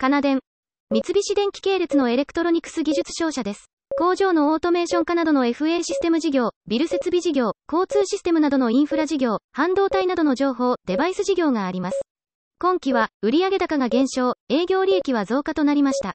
カナデン。三菱電機系列のエレクトロニクス技術商社です。工場のオートメーション化などの FA システム事業、ビル設備事業、交通システムなどのインフラ事業、半導体などの情報、デバイス事業があります。今期は、売上高が減少、営業利益は増加となりました。